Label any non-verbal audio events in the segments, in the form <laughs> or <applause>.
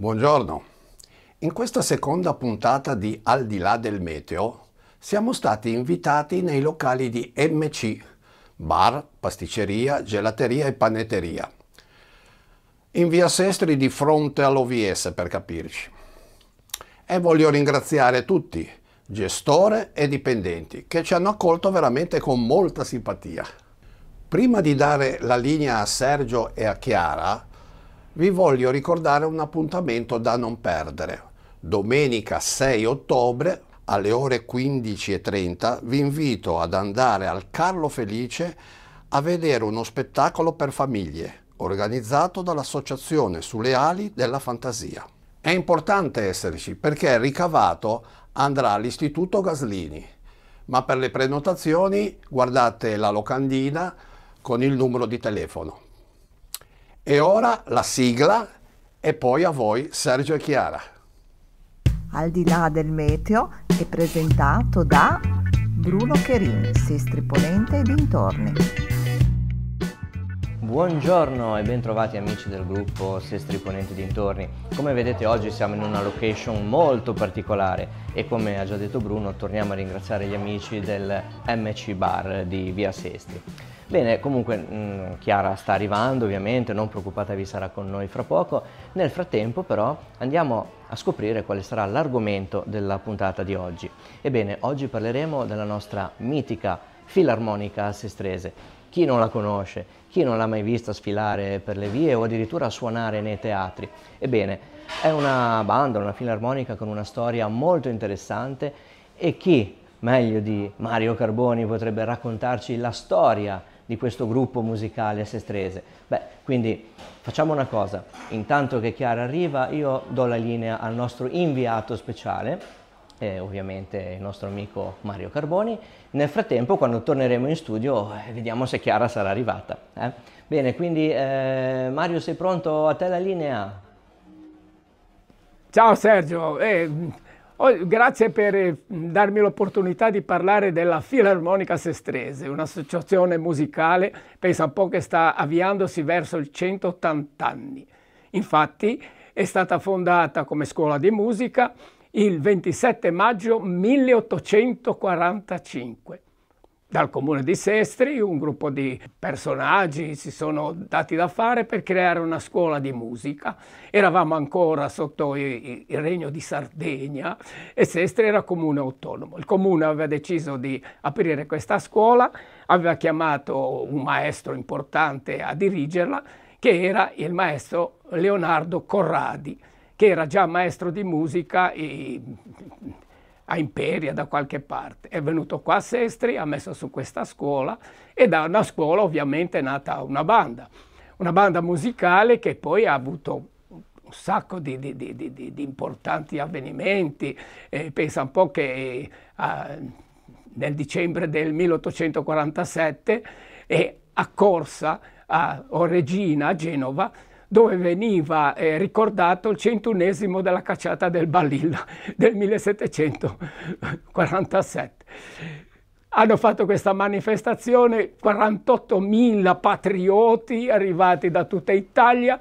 Buongiorno. In questa seconda puntata di Al di là del meteo siamo stati invitati nei locali di MC, bar, pasticceria, gelateria e panetteria. In via Sestri di fronte all'OVS per capirci. E voglio ringraziare tutti, gestore e dipendenti, che ci hanno accolto veramente con molta simpatia. Prima di dare la linea a Sergio e a Chiara, vi voglio ricordare un appuntamento da non perdere. Domenica 6 ottobre alle ore 15.30 vi invito ad andare al Carlo Felice a vedere uno spettacolo per famiglie organizzato dall'Associazione sulle ali della fantasia. È importante esserci perché il ricavato andrà all'Istituto Gaslini, ma per le prenotazioni guardate la locandina con il numero di telefono. E ora la sigla e poi a voi Sergio e Chiara. Al di là del meteo è presentato da Bruno Cherin, Sestri Ponente e dintorni. Buongiorno e bentrovati amici del gruppo Sestri Ponente e Dintorni. Come vedete oggi siamo in una location molto particolare e come ha già detto Bruno torniamo a ringraziare gli amici del MC Bar di Via Sestri. Bene, comunque mh, mm, Chiara sta arrivando ovviamente, non preoccupatevi, sarà con noi fra poco. Nel frattempo però andiamo a scoprire quale sarà l'argomento della puntata di oggi. Ebbene, oggi parleremo della nostra mitica filarmonica a Sestrese. Chi non la conosce? Chi non l'ha mai vista sfilare per le vie o addirittura suonare nei teatri? Ebbene, è una banda, una filarmonica con una storia molto interessante e chi meglio di Mario Carboni potrebbe raccontarci la storia di questo gruppo musicale Sestrese. Beh, quindi facciamo una cosa, intanto che Chiara arriva io do la linea al nostro inviato speciale, eh, ovviamente il nostro amico Mario Carboni. Nel frattempo, quando torneremo in studio, eh, vediamo se Chiara sarà arrivata. Eh? Bene, quindi eh, Mario, sei pronto? A te la linea. Ciao Sergio. Eh, Oh, grazie per eh, darmi l'opportunità di parlare della Filarmonica Sestrese, un'associazione musicale, pensa un po' che sta avviandosi verso i 180 anni. Infatti è stata fondata come scuola di musica il 27 maggio 1845 dal comune di Sestri un gruppo di personaggi si sono dati da fare per creare una scuola di musica. Eravamo ancora sotto il regno di Sardegna e Sestri era comune autonomo. Il comune aveva deciso di aprire questa scuola, aveva chiamato un maestro importante a dirigerla che era il maestro Leonardo Corradi, che era già maestro di musica. E a Imperia da qualche parte. È venuto qua a Sestri, ha messo su questa scuola e da una scuola ovviamente è nata una banda, una banda musicale che poi ha avuto un sacco di, di, di, di importanti avvenimenti. Eh, pensa un po' che eh, nel dicembre del 1847 è accorsa a Regina, a Genova, dove veniva eh, ricordato il centunesimo della cacciata del Balilla del 1747 hanno fatto questa manifestazione 48.000 patrioti arrivati da tutta Italia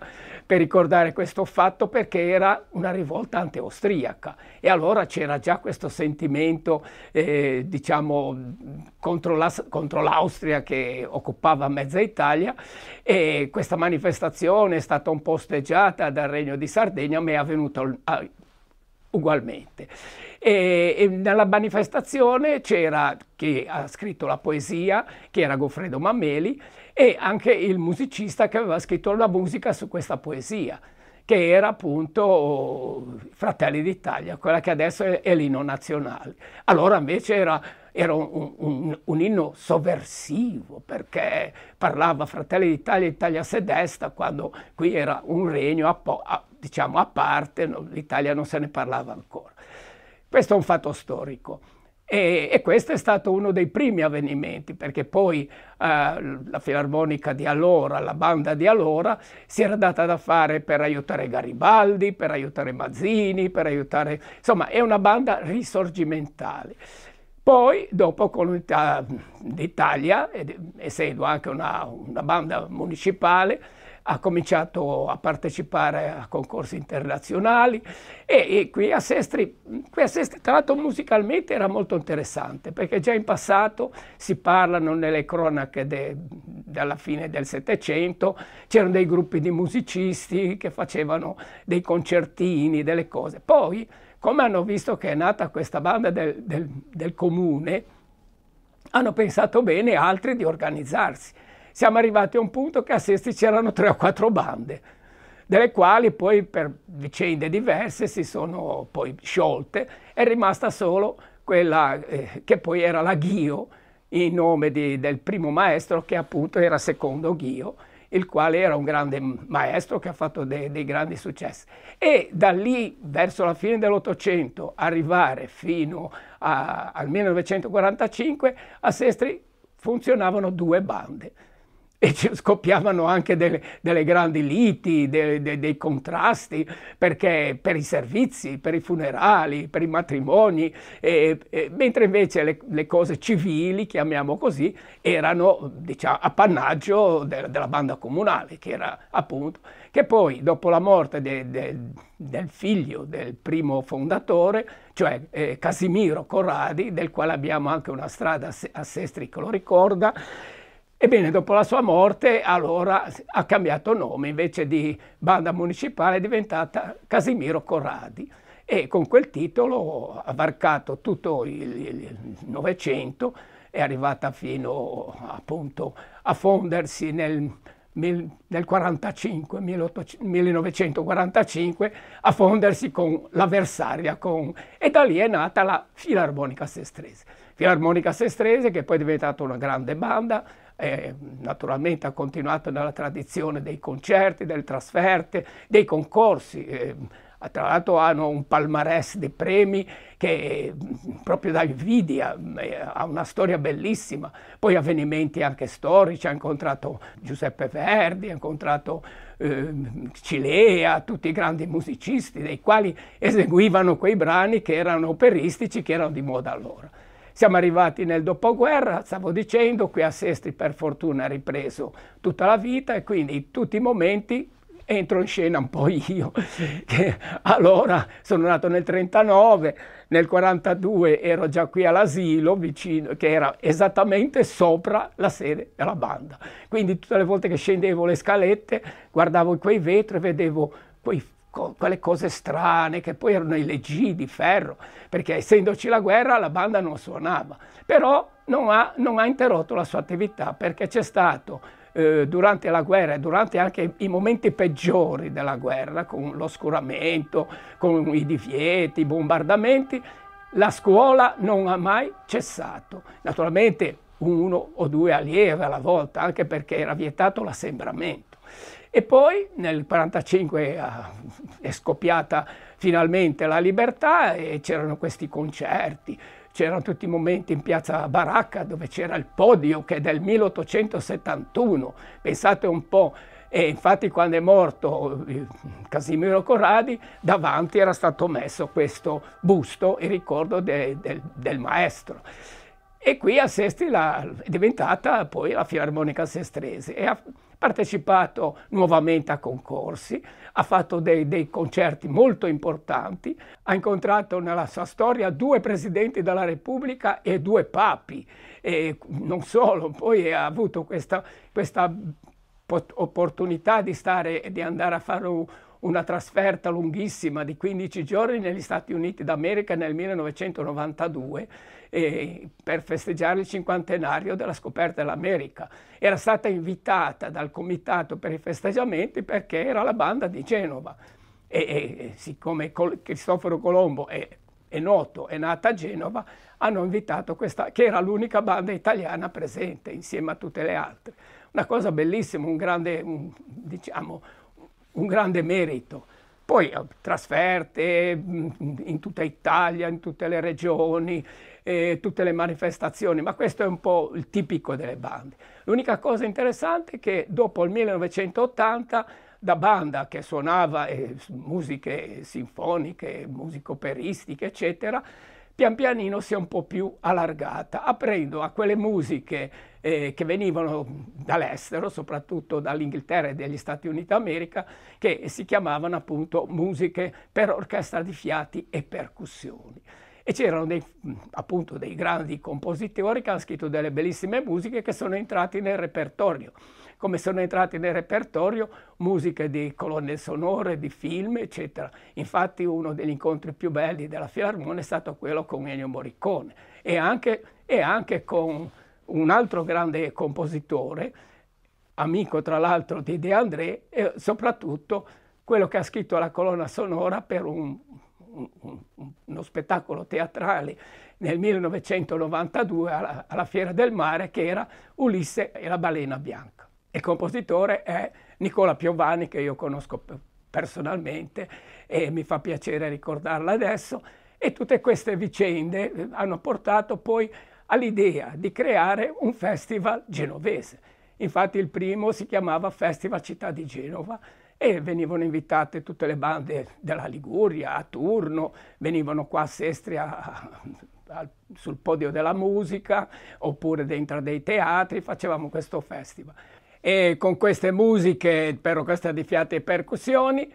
per ricordare questo fatto perché era una rivolta anti-austriaca e allora c'era già questo sentimento eh, diciamo contro, l'Austria che occupava mezza Italia e questa manifestazione è stata un po' osteggiata dal Regno di Sardegna ma è avvenuta ugualmente. E, e nella manifestazione c'era chi ha scritto la poesia, che era Goffredo Mameli, e anche il musicista che aveva scritto la musica su questa poesia, che era appunto Fratelli d'Italia, quella che adesso è, è l'ino nazionale. Allora invece era era un, un, un, inno sovversivo perché parlava Fratelli d'Italia e Italia Sedesta quando qui era un regno a, a, diciamo a parte, no? l'Italia non se ne parlava ancora. Questo è un fatto storico e, e questo è stato uno dei primi avvenimenti perché poi eh, la filarmonica di allora, la banda di allora si era data da fare per aiutare Garibaldi, per aiutare Mazzini, per aiutare... insomma è una banda risorgimentale. Poi, dopo, con l'Unità d'Italia, essendo anche una, una banda municipale, ha cominciato a partecipare a concorsi internazionali e, e qui, a Sestri, qui, a Sestri, tra l'altro musicalmente era molto interessante perché già in passato si parlano nelle cronache de, dalla fine del Settecento, c'erano dei gruppi di musicisti che facevano dei concertini, delle cose. Poi come hanno visto che è nata questa banda del, del, del comune, hanno pensato bene altri di organizzarsi. Siamo arrivati a un punto che a Sesti c'erano tre o quattro bande, delle quali poi per vicende diverse si sono poi sciolte, è rimasta solo quella eh, che poi era la Ghio, in nome di, del primo maestro che appunto era secondo Ghio, il quale era un grande maestro che ha fatto dei, dei grandi successi. E da lì, verso la fine dell'Ottocento, arrivare fino a, al 1945, a Sestri funzionavano due bande. <laughs> e scoppiavano anche delle, delle grandi liti, de, de, dei contrasti, perché per i servizi, per i funerali, per i matrimoni, e, e, mentre invece le, le, cose civili, chiamiamo così, erano diciamo, appannaggio de, della banda comunale, che era appunto, che poi dopo la morte del figlio del primo fondatore, cioè eh, Casimiro Corradi, del quale abbiamo anche una strada a Sestri che lo ricorda, Ebbene, dopo la sua morte, allora ha cambiato nome, invece di banda municipale è diventata Casimiro Corradi e con quel titolo ha varcato tutto il Novecento, è arrivata fino appunto a fondersi nel, nel 45, 1945, a fondersi con l'avversaria con, e da lì è nata la Filarmonica Sestrese. Filarmonica Sestrese che poi è diventata una grande banda, eh, naturalmente ha continuato nella tradizione dei concerti, delle trasferte, dei concorsi. Eh, tra l'altro hanno un palmarès di premi che proprio da invidia, ha una storia bellissima, poi avvenimenti anche storici, ha incontrato Giuseppe Verdi, ha incontrato eh, Cilea, tutti i grandi musicisti dei quali eseguivano quei brani che erano operistici, che erano di moda allora. Siamo arrivati nel dopoguerra, stavo dicendo, qui a Sestri per fortuna ha ripreso tutta la vita e quindi in tutti i momenti entro in scena un po' <laughs> io, che allora sono nato nel 39, nel 42 ero già qui all'asilo vicino, che era esattamente sopra la sede della banda. Quindi tutte le volte che scendevo le scalette guardavo quei vetri e vedevo quei con quelle cose strane che poi erano i leggi di ferro, perché essendoci la guerra la banda non suonava, però non ha, non ha interrotto la sua attività perché c'è stato eh, durante la guerra e durante anche i momenti peggiori della guerra, con l'oscuramento, con i divieti, i bombardamenti, la scuola non ha mai cessato. Naturalmente uno o due allievi alla volta, anche perché era vietato l'assembramento. E poi nel 1945 ah, è scoppiata finalmente la libertà e c'erano questi concerti, c'erano tutti i momenti in piazza Baracca dove c'era il podio che è del 1871, pensate un po', e infatti quando è morto eh, Casimiro Corradi davanti era stato messo questo busto in ricordo de, de, del maestro. E qui a Sestri la, è diventata poi la Filarmonica Sestrese partecipato nuovamente a concorsi, ha fatto dei, dei concerti molto importanti, ha incontrato nella sua storia due presidenti della Repubblica e due papi. E non solo, poi ha avuto questa, questa opportunità di, stare, di andare a fare un, una trasferta lunghissima di 15 giorni negli Stati Uniti d'America nel 1992 eh, per festeggiare il cinquantenario della scoperta dell'America. Era stata invitata dal comitato per i festeggiamenti perché era la banda di Genova e, e siccome Col Cristoforo Colombo è, è, noto, è nata a Genova, hanno invitato questa, che era l'unica banda italiana presente insieme a tutte le altre. Una cosa bellissima, un grande, un, diciamo, un grande merito. Poi eh, trasferte mm, in tutta Italia, in tutte le regioni, eh, tutte le manifestazioni, ma questo è un po' il tipico delle bande. L'unica cosa interessante è che dopo il 1980 da banda che suonava eh, musiche sinfoniche, musicoperistiche, eccetera, pian pianino si è un po' più allargata, aprendo a quelle musiche eh, che venivano dall'estero, soprattutto dall'Inghilterra e dagli Stati Uniti d'America, che si chiamavano appunto musiche per orchestra di fiati e percussioni. E c'erano dei, appunto dei grandi compositori che hanno scritto delle bellissime musiche che sono entrati nel repertorio come sono entrati nel repertorio musiche di colonne sonore, di film, eccetera. Infatti uno degli incontri più belli della Filarmonia è stato quello con Ennio Morricone e anche, e anche con un altro grande compositore, amico tra l'altro di De André, e soprattutto quello che ha scritto la colonna sonora per un, un, uno spettacolo teatrale nel 1992 alla, alla Fiera del Mare, che era Ulisse e la balena bianca e compositore è Nicola Piovani che io conosco personalmente e mi fa piacere ricordarla adesso e tutte queste vicende eh, hanno portato poi all'idea di creare un festival genovese. Infatti il primo si chiamava Festival Città di Genova e venivano invitate tutte le bande della Liguria a turno, venivano qua a Sestria sul podio della musica oppure dentro dei teatri, facevamo questo festival e con queste musiche per orchestra di fiati e percussioni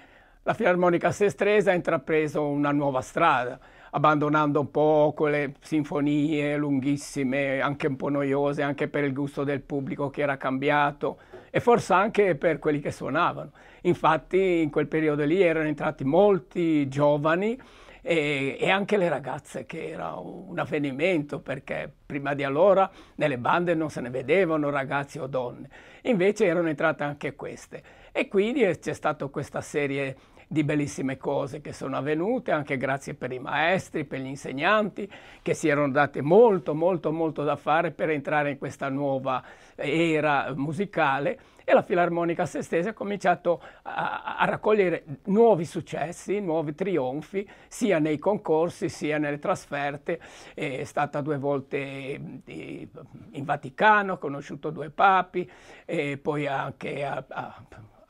la Filarmonica sestresa ha intrapreso una nuova strada, abbandonando un po' quelle sinfonie lunghissime, anche un po' noiose, anche per il gusto del pubblico che era cambiato e forse anche per quelli che suonavano. Infatti in quel periodo lì erano entrati molti giovani e, e, anche le ragazze, che era un avvenimento perché prima di allora nelle bande non se ne vedevano ragazzi o donne invece erano entrate anche queste. E quindi eh, c'è stata questa serie di bellissime cose che sono avvenute, anche grazie per i maestri, per gli insegnanti che si erano dati molto, molto, molto da fare per entrare in questa nuova era musicale e la Filarmonica stessa ha cominciato a, a, raccogliere nuovi successi, nuovi trionfi, sia nei concorsi sia nelle trasferte. È stata due volte eh, in Vaticano, ha conosciuto due papi, e poi anche a, a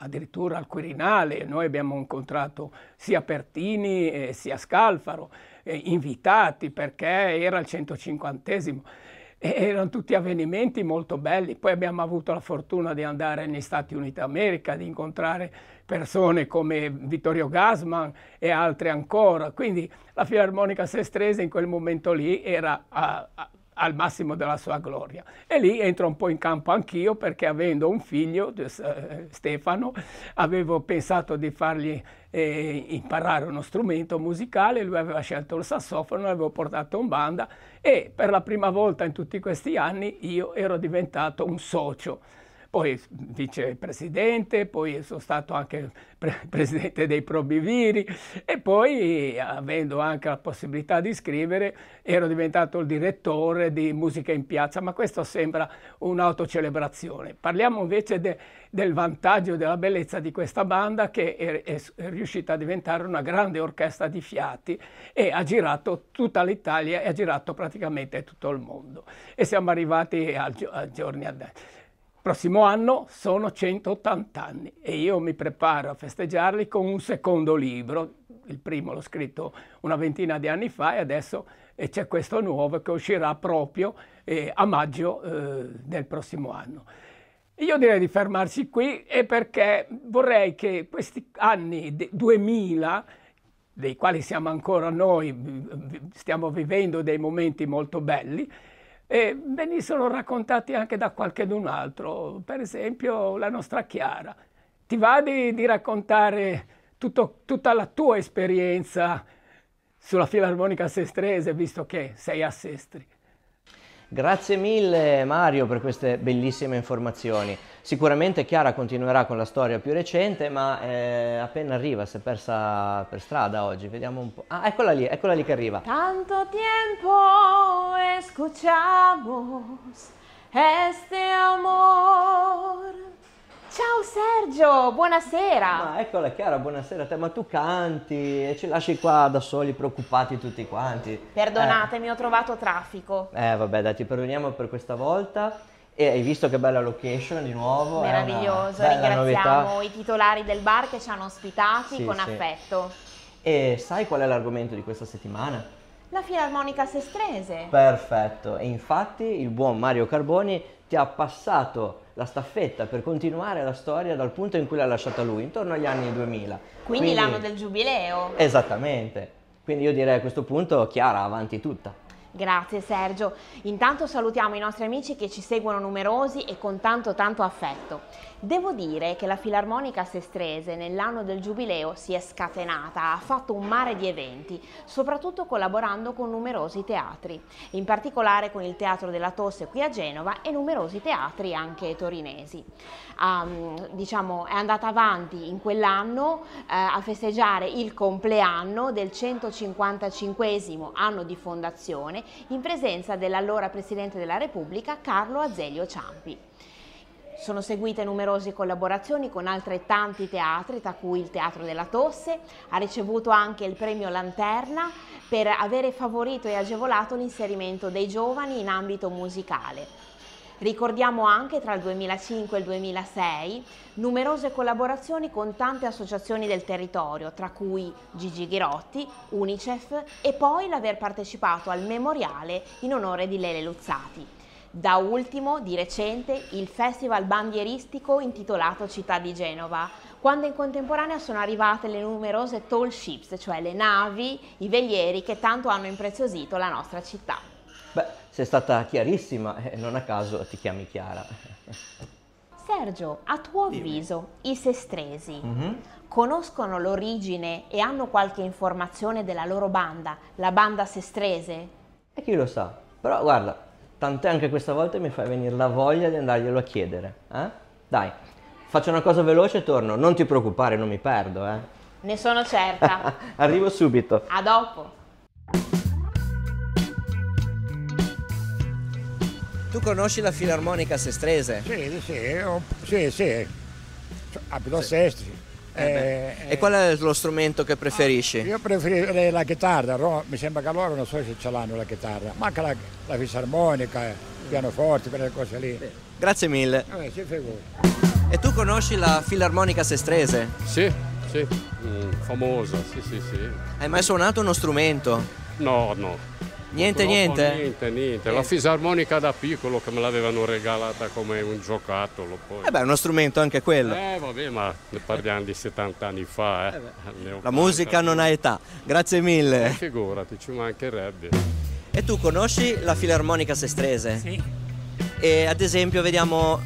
addirittura al Quirinale, noi abbiamo incontrato sia Pertini eh, sia Scalfaro, eh, invitati perché era il 150esimo. E erano tutti avvenimenti molto belli, poi abbiamo avuto la fortuna di andare negli Stati Uniti d'America, di incontrare persone come Vittorio Gassman e altre ancora, quindi la Filarmonica Sestrese in quel momento lì era a, a al massimo della sua gloria. E lì entro un po' in campo anch'io perché avendo un figlio, eh, Stefano, avevo pensato di fargli eh, imparare uno strumento musicale, lui aveva scelto il sassofono, l'avevo portato in banda e per la prima volta in tutti questi anni io ero diventato un socio poi vicepresidente, poi sono stato anche pre <laughs> presidente dei Probiviri e poi avendo anche la possibilità di scrivere ero diventato il direttore di Musica in Piazza, ma questo sembra un'autocelebrazione. Parliamo invece de del vantaggio e della bellezza di questa banda che è, è, riuscita a diventare una grande orchestra di fiati e ha girato tutta l'Italia e ha girato praticamente tutto il mondo e siamo arrivati a, a giorni adesso. Prossimo anno sono 180 anni e io mi preparo a festeggiarli con un secondo libro. Il primo l'ho scritto una ventina di anni fa e adesso c'è questo nuovo che uscirà proprio eh, a maggio eh, del prossimo anno. Io direi di fermarci qui e perché vorrei che questi anni 2000 dei quali siamo ancora noi, stiamo vivendo dei momenti molto belli, e venissero raccontati anche da qualchedun altro, per esempio la nostra Chiara. Ti va di, di raccontare tutto, tutta la tua esperienza sulla Filarmonica Sestrese, visto che sei a Sestri? Grazie mille Mario per queste bellissime informazioni. Sicuramente Chiara continuerà con la storia più recente, ma eh, appena arriva, si è persa per strada oggi, vediamo un po'. Ah, eccola lì, eccola lì che arriva. Tanto tempo escuchamos este amor. Ciao Sergio, buonasera. Ma eccola Chiara, buonasera a te, ma tu canti e ci lasci qua da soli preoccupati tutti quanti. Perdonatemi, eh. ho trovato traffico. Eh vabbè, dai, ti perdoniamo per questa volta. E hai visto che bella location di nuovo? Meraviglioso, ringraziamo novità. i titolari del bar che ci hanno ospitati sì, con sì. affetto. E sai qual è l'argomento di questa settimana? La filarmonica sestrese. Perfetto, e infatti il buon Mario Carboni ti ha passato la staffetta per continuare la storia dal punto in cui l'ha lasciata lui, intorno agli anni 2000. Quindi, Quindi l'anno del giubileo. Esattamente. Quindi io direi a questo punto Chiara, avanti tutta. Grazie Sergio. Intanto salutiamo i nostri amici che ci seguono numerosi e con tanto tanto affetto. Devo dire che la Filarmonica Sestrese nell'anno del Giubileo si è scatenata, ha fatto un mare di eventi, soprattutto collaborando con numerosi teatri, in particolare con il Teatro della Tosse qui a Genova e numerosi teatri anche torinesi. Um, diciamo, è andata avanti in quell'anno eh, a festeggiare il compleanno del 155 anno di fondazione in presenza dell'allora Presidente della Repubblica Carlo Azeglio Ciampi. Sono seguite numerose collaborazioni con altrettanti teatri, tra cui il Teatro della Tosse, ha ricevuto anche il premio Lanterna per avere favorito e agevolato l'inserimento dei giovani in ambito musicale. Ricordiamo anche tra il 2005 e il 2006 numerose collaborazioni con tante associazioni del territorio, tra cui Gigi Ghirotti, Unicef e poi l'aver partecipato al memoriale in onore di Lele Luzzati. Da ultimo, di recente, il festival bandieristico intitolato Città di Genova, quando in contemporanea sono arrivate le numerose tall ships, cioè le navi, i velieri che tanto hanno impreziosito la nostra città. Beh, sei stata chiarissima e eh, non a caso ti chiami Chiara. Sergio, a tuo avviso, Dimmi. i sestresi mm-hmm. conoscono l'origine e hanno qualche informazione della loro banda, la banda sestrese? E chi lo sa? Però guarda, Tant'è anche questa volta mi fai venire la voglia di andarglielo a chiedere. Eh? Dai, faccio una cosa veloce e torno. Non ti preoccupare, non mi perdo. Eh? Ne sono certa. <laughs> Arrivo subito. A dopo. Tu conosci la filarmonica sestrese? Sì, sì, sì, sì. Abito a Sestri. Eh, eh, e qual è lo strumento che preferisci? Ah, io preferirei la chitarra, no? mi sembra che loro non so se ce l'hanno la chitarra, ma anche la, la fisarmonica, eh, il pianoforte, quelle cose lì. grazie mille. Eh, si e tu conosci la filarmonica sestrese? Sì, sì, mm, famosa, sì, sì, sì. Hai mai suonato uno strumento? No, no. Niente, niente. Niente, niente. La fisarmonica da piccolo che me l'avevano regalata come un giocattolo. Poi. Eh beh, è uno strumento anche quello. Eh vabbè, ma ne parliamo di 70 anni fa. Eh. Eh la musica non ha età. Grazie mille. Eh, figurati, ci mancherebbe. E tu conosci la filarmonica sestrese? Sì. E ad esempio vediamo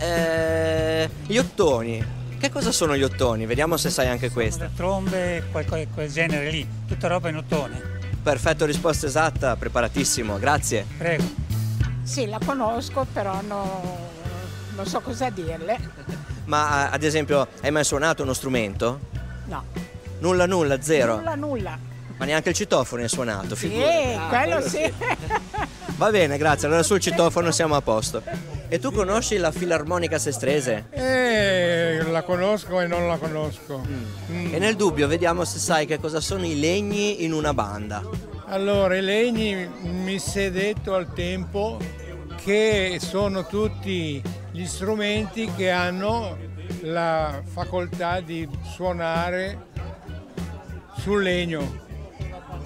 eh, gli ottoni. Che cosa sono gli ottoni? Vediamo se sai anche questo. Trombe, quel, quel genere lì, tutta roba in ottone. Perfetto, risposta esatta, preparatissimo, grazie. Prego. Sì, la conosco, però no, non so cosa dirle. <laughs> Ma ad esempio, hai mai suonato uno strumento? No. Nulla, nulla, zero. Nulla, nulla. Ma neanche il citofono è suonato, figurati. Sì, ah, quello, sì. sì. Va bene, grazie. Allora sul citofono siamo a posto. E tu conosci la filarmonica sestrese? Eh, la conosco e non la conosco. Mm. Mm. E nel dubbio vediamo se sai che cosa sono i legni in una banda. Allora, i legni mi si è detto al tempo che sono tutti gli strumenti che hanno la facoltà di suonare sul legno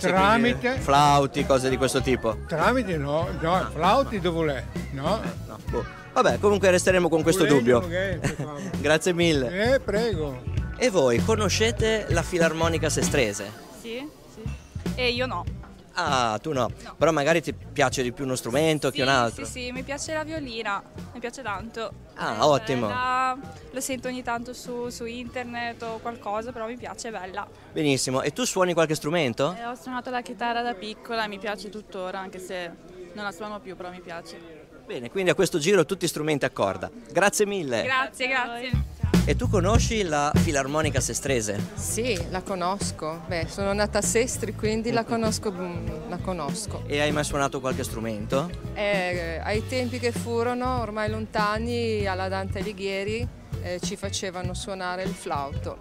Tramite? flauti, cose di questo tipo. Tramite no, no, ah, flauti no. dove ah, No? no. Boh. Vabbè, comunque resteremo con questo Volendo, dubbio. Okay, <laughs> Grazie mille. Eh, prego. E voi conoscete la filarmonica sestrese? Sì, sì. E io no. Ah, tu no. no. Però magari ti piace di più uno strumento sì, che un altro. Sì, sì, mi piace la violina, mi piace tanto. Ah, eh, ottimo. Bella, lo sento ogni tanto su, su, internet o qualcosa, però mi piace, è bella. Benissimo. E tu suoni qualche strumento? Eh, ho suonato la chitarra da piccola e mi piace tuttora, anche se non la suono più, però mi piace. Bene, quindi a questo giro tutti strumenti a corda. Grazie mille. Grazie, grazie. grazie. E tu conosci la Filarmonica Sestrese? Sì, la conosco. Beh, sono nata a Sestri, quindi la <laughs> conosco, mm, la conosco. E hai mai suonato qualche strumento? Eh, ai tempi che furono, ormai lontani, alla Dante Alighieri eh, ci facevano suonare il flauto.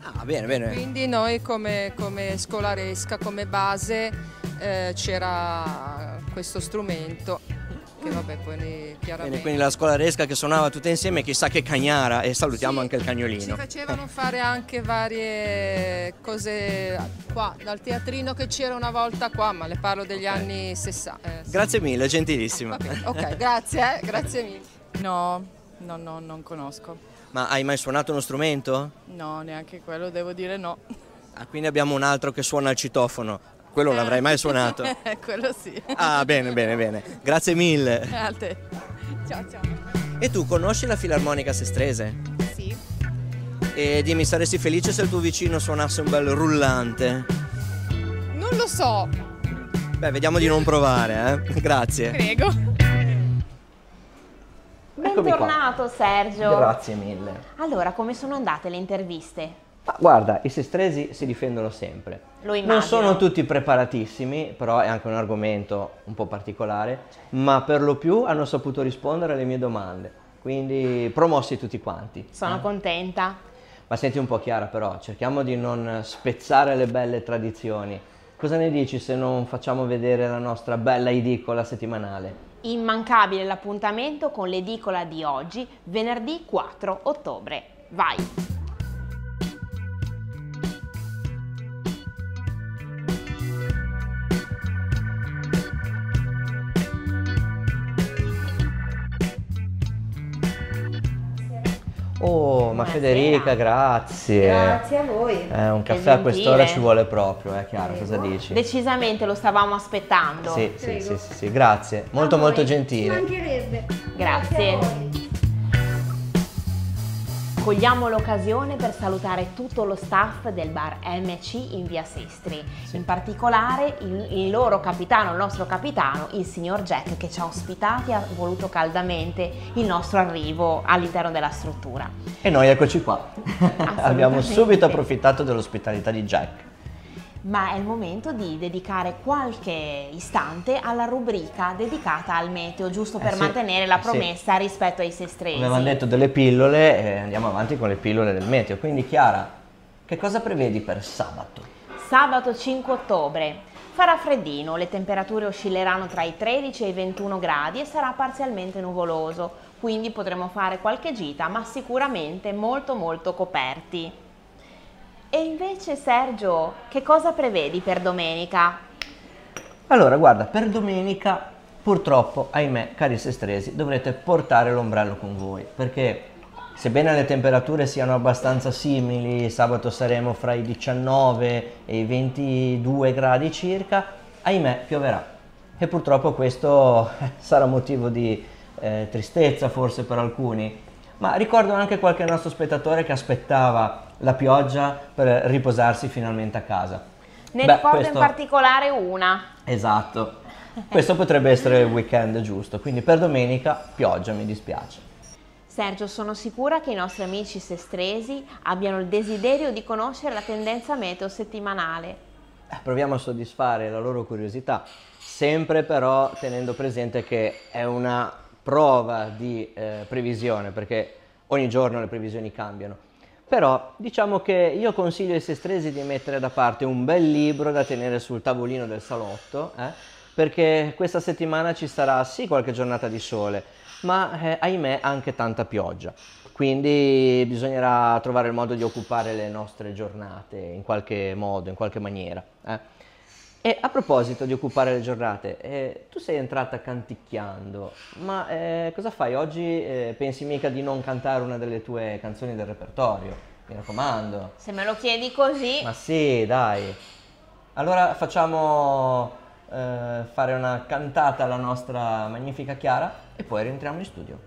Ah, bene, bene. Quindi noi come, come scolaresca, come base, eh, c'era questo strumento perché vabbè poi chiaramente... quindi la scolaresca che suonava tutte insieme, chissà che cagnara, e salutiamo sì, anche il cagnolino. Ci facevano fare anche varie cose qua, dal teatrino che c'era una volta qua, ma le parlo degli okay. anni 60. Eh, sì. Grazie mille, gentilissima. Ah, ok, grazie, eh, grazie mille. No, no, no, non conosco. Ma hai mai suonato uno strumento? No, neanche quello, devo dire no. Ah, quindi abbiamo un altro che suona il citofono. Quello non eh. l'avrai mai suonato? <laughs> Eh, Quello sì. Ah, bene, bene, bene. Grazie mille. Eh, a te. Ciao, ciao. E tu conosci la filarmonica sestrese? Sì. E dimmi, saresti felice se il tuo vicino suonasse un bel rullante? Non lo so. Beh, vediamo di non provare, eh. <laughs> Grazie. Prego. Bentornato Sergio. Grazie mille. Allora, come sono andate le interviste? Ma guarda, i sestresi si difendono sempre. non sono tutti preparatissimi, però è anche un argomento un po' particolare, certo. ma per lo più hanno saputo rispondere alle mie domande. Quindi promossi tutti quanti. Sono eh. contenta. Ma senti un po' Chiara però, cerchiamo di non spezzare le belle tradizioni. Cosa ne dici se non facciamo vedere la nostra bella edicola settimanale? Immancabile l'appuntamento con l'edicola di oggi, venerdì 4 ottobre. Vai! Oh, ma Buonasera. Federica, grazie. Grazie a voi. Eh, un caffè a quest'ora ci vuole proprio, eh, Chiara, Prego. cosa dici? Decisamente lo stavamo aspettando. Sì, sì, sì, sì, sì, grazie. Molto, molto gentile. Ci mancherebbe. Grazie. grazie Cogliamo l'occasione per salutare tutto lo staff del bar MC in via Sestri, sì. in particolare il, il, loro capitano, il nostro capitano, il signor Jack che ci ha ospitati e ha voluto caldamente il nostro arrivo all'interno della struttura. E noi eccoci qua, <laughs> abbiamo subito approfittato dell'ospitalità di Jack ma è il momento di dedicare qualche istante alla rubrica dedicata al meteo, giusto eh per eh sì, mantenere la promessa sì. rispetto ai sestresi. Avevamo detto delle pillole e eh, andiamo avanti con le pillole del meteo. Quindi Chiara, che cosa prevedi per sabato? Sabato 5 ottobre. Farà freddino, le temperature oscilleranno tra i 13 e i 21 gradi e sarà parzialmente nuvoloso, quindi potremo fare qualche gita, ma sicuramente molto molto coperti. E invece Sergio, che cosa prevedi per domenica? Allora, guarda, per domenica purtroppo, ahimè, cari sestresi, dovrete portare l'ombrello con voi, perché sebbene le temperature siano abbastanza simili, sabato saremo fra i 19 e i 22 gradi circa, ahimè, pioverà. E purtroppo questo <laughs> sarà motivo di eh, tristezza forse per alcuni, ma ricordo anche qualche nostro spettatore che aspettava la pioggia per riposarsi finalmente a casa. Ne Beh, ricordo questo... in particolare una. Esatto. Questo potrebbe essere il weekend giusto, quindi per domenica pioggia, mi dispiace. Sergio, sono sicura che i nostri amici sestresi abbiano il desiderio di conoscere la tendenza meteo settimanale. Eh, proviamo a soddisfare la loro curiosità, sempre però tenendo presente che è una prova di eh, previsione, perché ogni giorno le previsioni cambiano. Però diciamo che io consiglio ai sestresi di mettere da parte un bel libro da tenere sul tavolino del salotto, eh, perché questa settimana ci sarà sì qualche giornata di sole, ma eh, ahimè anche tanta pioggia. Quindi bisognerà trovare il modo di occupare le nostre giornate in qualche modo, in qualche maniera. Eh. E a proposito di occupare le giornate, eh, tu sei entrata canticchiando, ma eh, cosa fai oggi? Eh, pensi mica di non cantare una delle tue canzoni del repertorio? Mi raccomando. Se me lo chiedi così. Ma sì, dai. Allora facciamo eh, fare una cantata alla nostra magnifica Chiara e poi rientriamo in studio.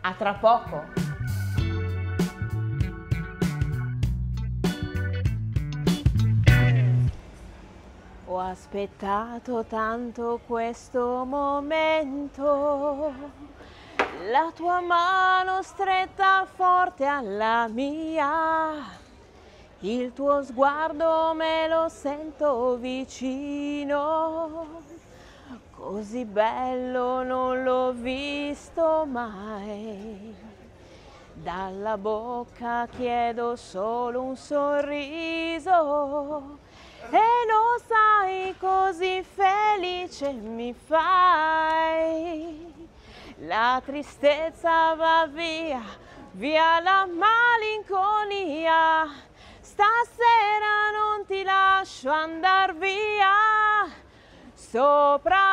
A tra poco. aspettato tanto questo momento. La tua mano stretta forte alla mia, il tuo sguardo me lo sento vicino. Così bello non l'ho visto mai. Dalla bocca chiedo solo un sorriso e lo sai, così felice mi fai. La tristezza va via, via la malinconia. Stasera non ti lascio andar via. Sopra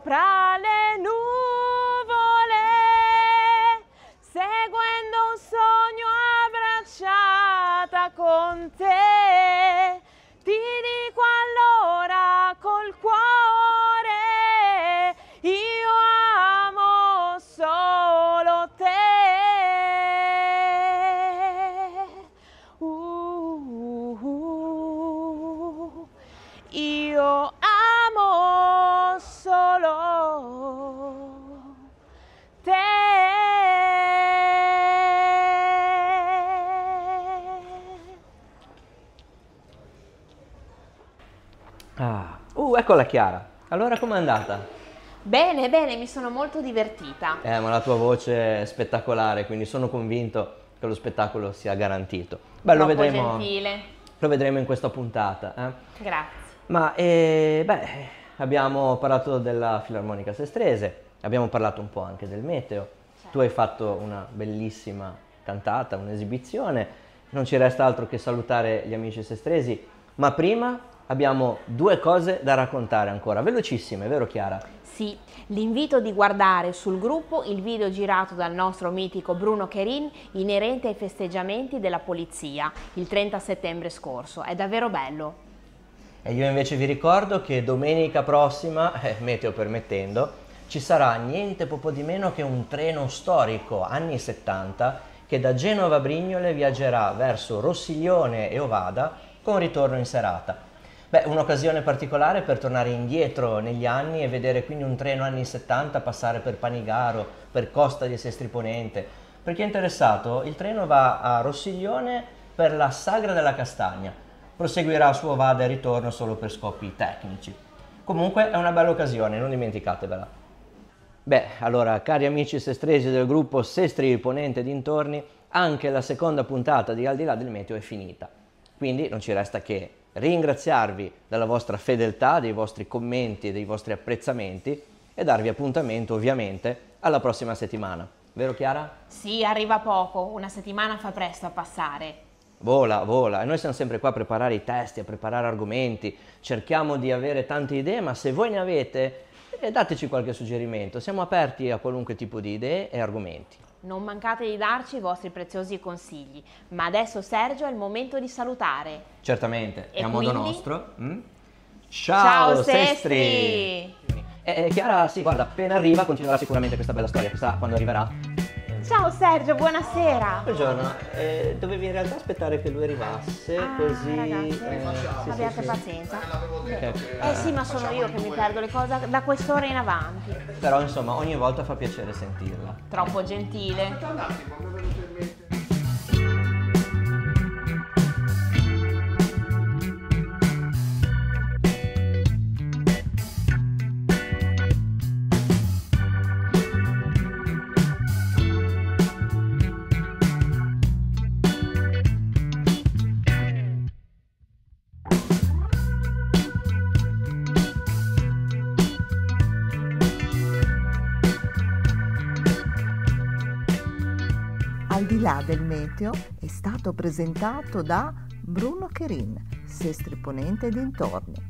sopra le nuvole, seguendo un sogno abbracciata con te. Ti dico allora col cuore, io amo solo te. Uh, uh, uh, io amo qua con la Chiara. Allora com'è andata? Bene, bene, mi sono molto divertita. Eh, ma la tua voce è spettacolare, quindi sono convinto che lo spettacolo sia garantito. Beh, lo vedremo, lo vedremo. in questa puntata. Eh? Grazie. Ma eh, beh, abbiamo parlato della Filarmonica Sestrese, abbiamo parlato un po' anche del meteo. Certo. Tu hai fatto una bellissima cantata, un'esibizione. Non ci resta altro che salutare gli amici sestresi, ma prima abbiamo due cose da raccontare ancora, velocissime, vero Chiara? Sì, l'invito di guardare sul gruppo il video girato dal nostro mitico Bruno Cherin inerente ai festeggiamenti della polizia il 30 settembre scorso, è davvero bello. E io invece vi ricordo che domenica prossima, <laughs> eh, meteo permettendo, ci sarà niente poco di meno che un treno storico anni 70 che da Genova Brignole viaggerà verso Rossiglione e Ovada con ritorno in serata. Beh, un'occasione particolare per tornare indietro negli anni e vedere quindi un treno anni 70 passare per Panigaro, per Costa di Sestri Ponente. Per chi è interessato, il treno va a Rossiglione per la Sagra della Castagna. Proseguirà il suo vada e ritorno solo per scopi tecnici. Comunque è una bella occasione, non dimenticatevela. Beh, allora, cari amici sestresi del gruppo Sestri Ponente dintorni, anche la seconda puntata di Al di là del meteo è finita. Quindi non ci resta che ringraziarvi della vostra fedeltà, dei vostri commenti e dei vostri apprezzamenti e darvi appuntamento ovviamente alla prossima settimana. Vero Chiara? Sì, arriva poco, una settimana fa presto a passare. Vola, vola, e noi siamo sempre qua a preparare i testi, a preparare argomenti, cerchiamo di avere tante idee, ma se voi ne avete, eh, dateci qualche suggerimento, siamo aperti a qualunque tipo di idee e argomenti. Non mancate di darci i vostri preziosi consigli, ma adesso Sergio è il momento di salutare. Certamente, e è a modo nostro. Mm? Ciao, Ciao Sestri! Sestri! E, eh, eh, Chiara, sì, guarda, appena arriva continuerà sicuramente questa bella storia, chissà quando arriverà. Ciao Sergio, buonasera. Buongiorno, eh, dovevi in realtà aspettare che lui arrivasse, ah, così... Ragazzi, eh, sì, abbiate sì, pazienza. Sì. Eh, eh sì, ma sono io che mi perdo le cose da quest'ora in avanti. Però insomma, ogni volta fa piacere sentirla. Troppo gentile. Aspetta un attimo, mi è venuto in mente Là del meteo è stato presentato da Bruno Cherin, Sestri Ponente dintorni